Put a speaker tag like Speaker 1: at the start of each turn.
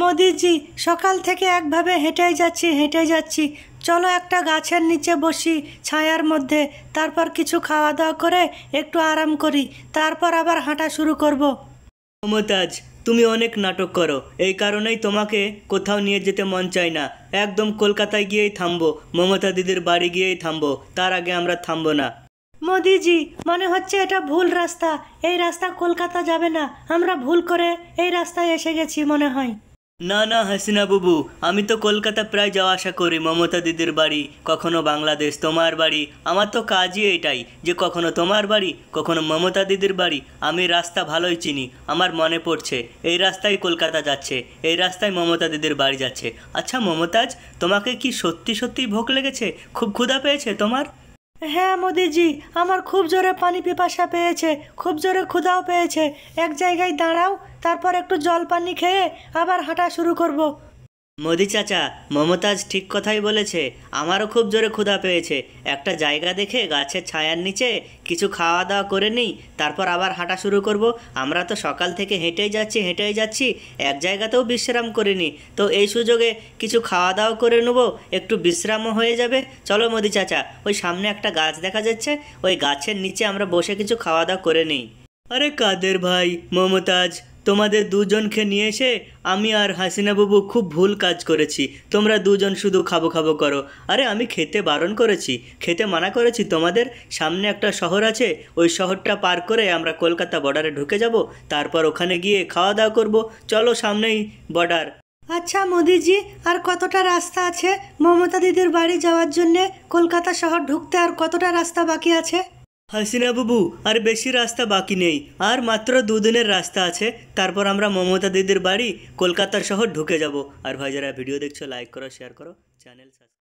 Speaker 1: মোদিজি সকাল থেকে একভাবে হেঁটেই যাচ্ছি হেঁটেই যাচ্ছি চলো একটা গাছের নিচে বসি ছায়ার মধ্যে তারপর কিছু খাওয়া দাওয়া করে একটু আরাম করি তারপর আবার হাঁটা শুরু করব মমতাজ তুমি
Speaker 2: অনেক নাটক করো এই কারণেই তোমাকে কোথাও নিয়ে যেতে মন চায় না একদম কলকাতায় গিয়েই থামবো মমতা দিদির বাড়ি গিয়েই থামবো তার আগে আমরা থামবো না
Speaker 1: মোদিজি মনে হচ্ছে এটা ভুল রাস্তা এই রাস্তা কলকাতা যাবে না আমরা ভুল করে এই রাস্তায় এসে গেছি মনে হয়
Speaker 2: না না হাসিনা বাবু আমি তো কলকাতা প্রায় যাওয়া আসা করি মমতা দিদির বাড়ি কখনো বাংলাদেশ তোমার বাড়ি আমার তো কাজই এটাই যে কখনো তোমার বাড়ি কখনো মমতা দিদির বাড়ি আমি রাস্তা ভালোই চিনি আমার মনে পড়ছে এই রাস্তায় কলকাতা যাচ্ছে এই রাস্তায় মমতা দিদির বাড়ি যাচ্ছে আচ্ছা মমতাজ তোমাকে কি সত্যি সত্যি ভোগ লেগেছে খুব ক্ষুধা পেয়েছে তোমার
Speaker 1: হ্যাঁ মোদিজি আমার খুব জোরে পানি পিপাসা পেয়েছে খুব জোরে ক্ষুধাও পেয়েছে এক জায়গায় দাঁড়াও তারপর একটু জল পানি খেয়ে আবার হাঁটা শুরু করব
Speaker 2: মোদি চাচা মমতাজ ঠিক কথাই বলেছে আমারও খুব জোরে ক্ষুধা পেয়েছে একটা জায়গা দেখে গাছের ছায়ার নিচে কিছু খাওয়া দাওয়া করে নিই তারপর আবার হাঁটা শুরু করব আমরা তো সকাল থেকে হেঁটেই যাচ্ছি হেঁটেই যাচ্ছি এক জায়গাতেও বিশ্রাম করিনি তো এই সুযোগে কিছু খাওয়া দাওয়া করে নেবো একটু বিশ্রামও হয়ে যাবে চলো মোদি চাচা ওই সামনে একটা গাছ দেখা যাচ্ছে ওই গাছের নিচে আমরা বসে কিছু খাওয়া দাওয়া করে নিই আরে কাদের ভাই মমতাজ তোমাদের দুজনকে নিয়ে এসে আমি আর হাসিনা বাবু খুব ভুল কাজ করেছি তোমরা দুজন শুধু খাবো খাবো করো আরে আমি খেতে বারণ করেছি খেতে মানা করেছি তোমাদের সামনে একটা শহর আছে ওই শহরটা পার করে আমরা কলকাতা বর্ডারে ঢুকে যাব তারপর ওখানে গিয়ে খাওয়া দাওয়া করব চলো সামনেই বর্ডার
Speaker 1: আচ্ছা মোদিজি আর কতটা রাস্তা আছে মমতা দিদির বাড়ি যাওয়ার জন্যে কলকাতা শহর ঢুকতে আর কতটা রাস্তা বাকি আছে হাসিনা
Speaker 2: বাবু আর বেশি রাস্তা বাকি নেই আর মাত্র দুদিনের রাস্তা আছে তারপর আমরা মমতা দিদির বাড়ি কলকাতার শহর ঢুকে যাব আর ভাই যারা ভিডিও দেখছো লাইক করো শেয়ার করো চ্যানেল